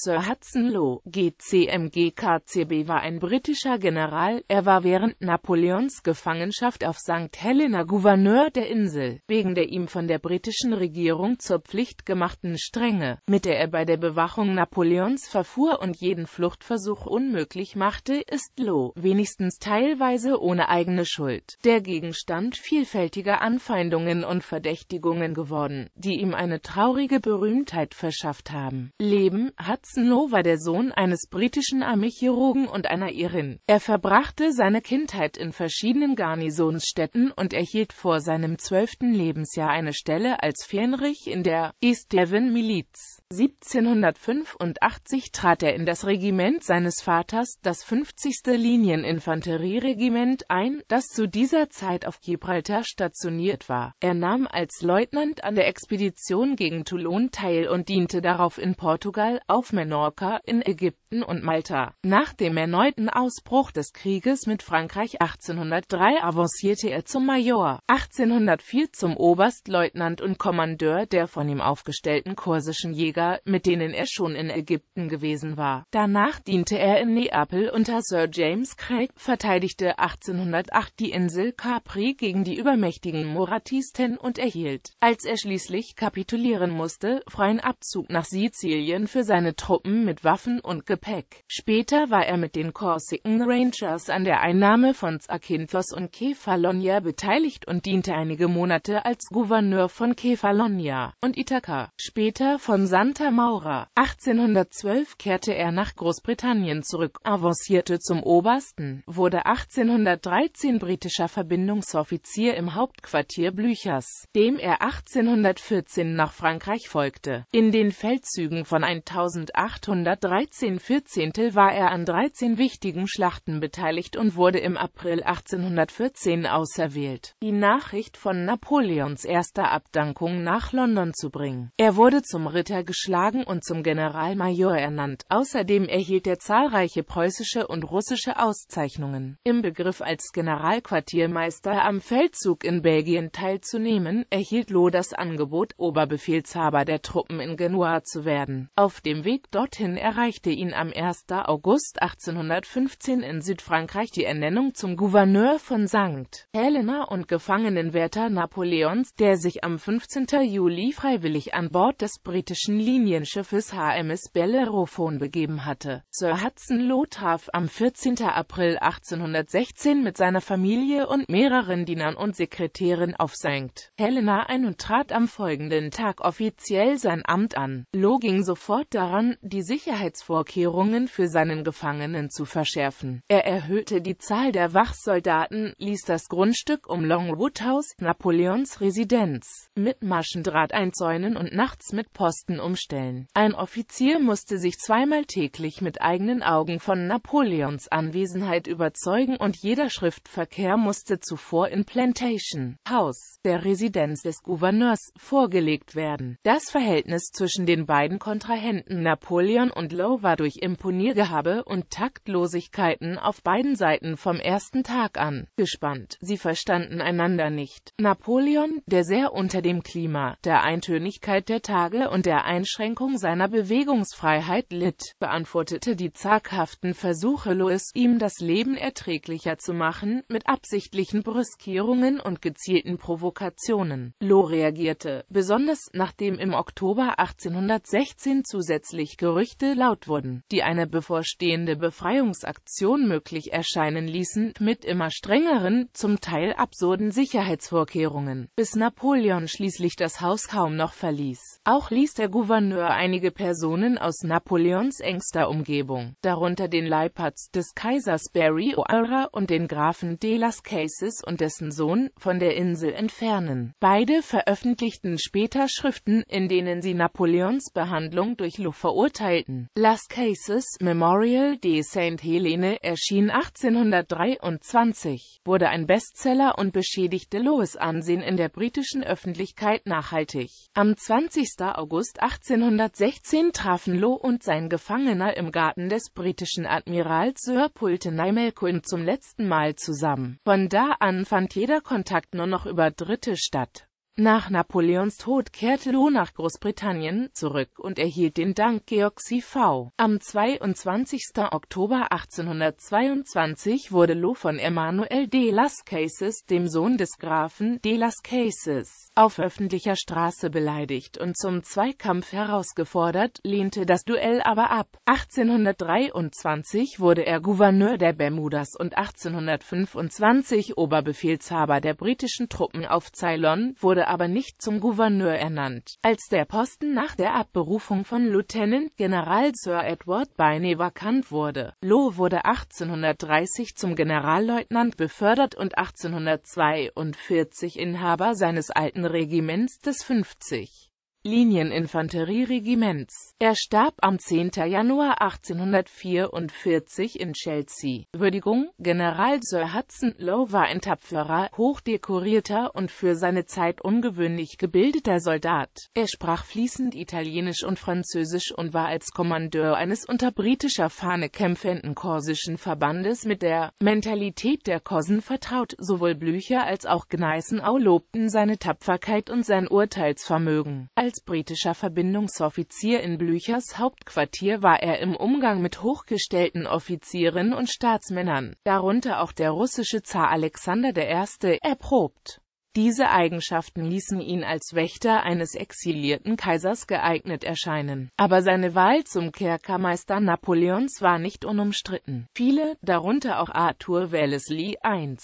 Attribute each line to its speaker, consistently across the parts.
Speaker 1: Sir Hudson Lowe, GCMGKCB war ein britischer General, er war während Napoleons Gefangenschaft auf St. Helena Gouverneur der Insel, wegen der ihm von der britischen Regierung zur Pflicht gemachten Strenge, mit der er bei der Bewachung Napoleons verfuhr und jeden Fluchtversuch unmöglich machte, ist Lowe, wenigstens teilweise ohne eigene Schuld, der Gegenstand vielfältiger Anfeindungen und Verdächtigungen geworden, die ihm eine traurige Berühmtheit verschafft haben. Leben hat Snow war der Sohn eines britischen Armeechirurgen und einer Irin. Er verbrachte seine Kindheit in verschiedenen Garnisonsstädten und erhielt vor seinem zwölften Lebensjahr eine Stelle als Fähnrich in der East Devon Miliz. 1785 trat er in das Regiment seines Vaters, das 50. Linieninfanterieregiment, ein, das zu dieser Zeit auf Gibraltar stationiert war. Er nahm als Leutnant an der Expedition gegen Toulon teil und diente darauf in Portugal, auf Menorca, in Ägypten und Malta. Nach dem erneuten Ausbruch des Krieges mit Frankreich 1803 avancierte er zum Major, 1804 zum Oberstleutnant und Kommandeur der von ihm aufgestellten korsischen Jäger Schwager, mit denen er schon in Ägypten gewesen war. Danach diente er in Neapel unter Sir James Craig, verteidigte 1808 die Insel Capri gegen die übermächtigen Moratisten und erhielt, als er schließlich kapitulieren musste, freien Abzug nach Sizilien für seine Truppen mit Waffen und Gepäck. Später war er mit den Corsican Rangers an der Einnahme von Zakynthos und Kefalonia beteiligt und diente einige Monate als Gouverneur von Kefalonia und Ithaka, später von San gelernter Maurer. 1812 kehrte er nach Großbritannien zurück, avancierte zum Obersten, wurde 1813 britischer Verbindungsoffizier im Hauptquartier Blüchers, dem er 1814 nach Frankreich folgte. In den Feldzügen von 1813 14 war er an 13 wichtigen Schlachten beteiligt und wurde im April 1814 auserwählt, die Nachricht von Napoleons erster Abdankung nach London zu bringen. Er wurde zum Ritter geschlagen und zum Generalmajor ernannt. Außerdem erhielt er zahlreiche preußische und russische Auszeichnungen. Im Begriff als Generalquartiermeister am Feldzug in Belgien teilzunehmen, erhielt Loh das Angebot, Oberbefehlshaber der Truppen in Genua zu werden. Auf dem Weg dorthin erreichte ihn am 1. August 1815 in Südfrankreich die Ernennung zum Gouverneur von St. Helena und Gefangenenwärter Napoleons, der sich am 15. Juli freiwillig an Bord des britischen Linienschiffes HMS Bellerophon begeben hatte. Sir Hudson Lowe traf am 14. April 1816 mit seiner Familie und mehreren Dienern und Sekretärin auf St. Helena ein und trat am folgenden Tag offiziell sein Amt an. Lowe ging sofort daran, die Sicherheitsvorkehrungen für seinen Gefangenen zu verschärfen. Er erhöhte die Zahl der Wachsoldaten, ließ das Grundstück um Longwood House, Napoleons Residenz, mit Maschendraht einzäunen und nachts mit Posten um umstellen. Ein Offizier musste sich zweimal täglich mit eigenen Augen von Napoleons Anwesenheit überzeugen und jeder Schriftverkehr musste zuvor in Plantation, House, der Residenz des Gouverneurs, vorgelegt werden. Das Verhältnis zwischen den beiden Kontrahenten Napoleon und Lowe war durch Imponiergehabe und Taktlosigkeiten auf beiden Seiten vom ersten Tag an gespannt. Sie verstanden einander nicht. Napoleon, der sehr unter dem Klima, der Eintönigkeit der Tage und der Einstellung Einschränkung seiner Bewegungsfreiheit litt, beantwortete die zaghaften Versuche Louis, ihm das Leben erträglicher zu machen, mit absichtlichen Brüskierungen und gezielten Provokationen. Lo reagierte, besonders nachdem im Oktober 1816 zusätzlich Gerüchte laut wurden, die eine bevorstehende Befreiungsaktion möglich erscheinen ließen, mit immer strengeren, zum Teil absurden Sicherheitsvorkehrungen, bis Napoleon schließlich das Haus kaum noch verließ. Auch ließ der Gouverneur Gouverneur einige Personen aus Napoleons engster Umgebung, darunter den Leibarzt des Kaisers Barry O'Hara und den Grafen de las Cases und dessen Sohn, von der Insel entfernen. Beide veröffentlichten später Schriften, in denen sie Napoleons Behandlung durch Luft verurteilten. Las Cases Memorial de Saint Helene erschien 1823, wurde ein Bestseller und beschädigte Loes Ansehen in der britischen Öffentlichkeit nachhaltig. Am 20. August 18 1816 trafen Lo und sein Gefangener im Garten des britischen Admirals Sir Pulteney Melbourne zum letzten Mal zusammen. Von da an fand jeder Kontakt nur noch über Dritte statt nach Napoleons Tod kehrte Lou nach Großbritannien zurück und erhielt den Dank Georgs C.V. Am 22. Oktober 1822 wurde Lou von Emmanuel de las Cases, dem Sohn des Grafen de las Cases, auf öffentlicher Straße beleidigt und zum Zweikampf herausgefordert, lehnte das Duell aber ab. 1823 wurde er Gouverneur der Bermudas und 1825 Oberbefehlshaber der britischen Truppen auf Ceylon, wurde aber nicht zum Gouverneur ernannt, als der Posten nach der Abberufung von Lieutenant General Sir Edward Biney vakant wurde. Low wurde 1830 zum Generalleutnant befördert und 1842 Inhaber seines alten Regiments des 50. Linieninfanterieregiments. Er starb am 10. Januar 1844 in Chelsea. Würdigung General Sir Hudson Lowe war ein tapferer, hochdekorierter und für seine Zeit ungewöhnlich gebildeter Soldat. Er sprach fließend Italienisch und Französisch und war als Kommandeur eines unter britischer Fahne kämpfenden korsischen Verbandes mit der Mentalität der Korsen vertraut. Sowohl Blücher als auch Gneisenau lobten seine Tapferkeit und sein Urteilsvermögen. Als als britischer Verbindungsoffizier in Blüchers Hauptquartier war er im Umgang mit hochgestellten Offizieren und Staatsmännern, darunter auch der russische Zar Alexander I., erprobt. Diese Eigenschaften ließen ihn als Wächter eines exilierten Kaisers geeignet erscheinen. Aber seine Wahl zum Kerkermeister Napoleons war nicht unumstritten. Viele, darunter auch Arthur Wellesley I.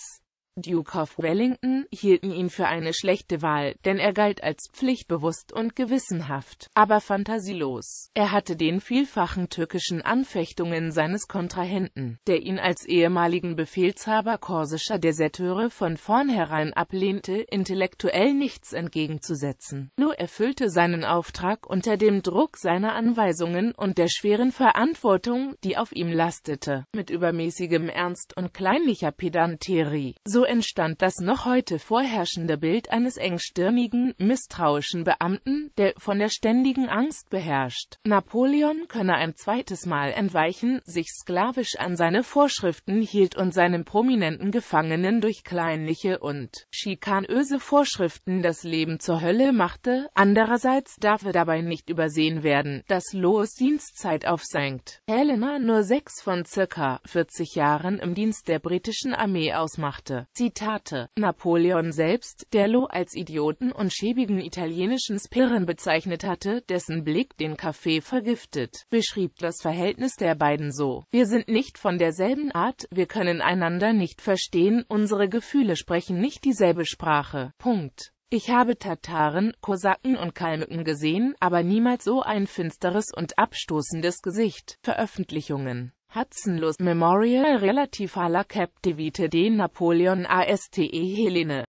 Speaker 1: Duke of Wellington, hielten ihn für eine schlechte Wahl, denn er galt als pflichtbewusst und gewissenhaft, aber fantasielos. Er hatte den vielfachen türkischen Anfechtungen seines Kontrahenten, der ihn als ehemaligen Befehlshaber korsischer Deserteure von vornherein ablehnte, intellektuell nichts entgegenzusetzen. Nur erfüllte seinen Auftrag unter dem Druck seiner Anweisungen und der schweren Verantwortung, die auf ihm lastete, mit übermäßigem Ernst und kleinlicher Pedanterie. So so entstand das noch heute vorherrschende Bild eines engstirnigen, misstrauischen Beamten, der von der ständigen Angst beherrscht. Napoleon könne ein zweites Mal entweichen, sich sklavisch an seine Vorschriften hielt und seinem prominenten Gefangenen durch kleinliche und schikanöse Vorschriften das Leben zur Hölle machte, andererseits darf er dabei nicht übersehen werden, dass Loos Dienstzeit aufsenkt. Helena nur sechs von circa 40 Jahren im Dienst der britischen Armee ausmachte. Zitate Napoleon selbst, der Lo als Idioten und schäbigen italienischen Spirren bezeichnet hatte, dessen Blick den Kaffee vergiftet, beschrieb das Verhältnis der beiden so. Wir sind nicht von derselben Art, wir können einander nicht verstehen, unsere Gefühle sprechen nicht dieselbe Sprache. Punkt. Ich habe Tataren, Kosaken und Kalmücken gesehen, aber niemals so ein finsteres und abstoßendes Gesicht. Veröffentlichungen Hudson Memorial Relativ à la Captivite de Napoleon Aste Helene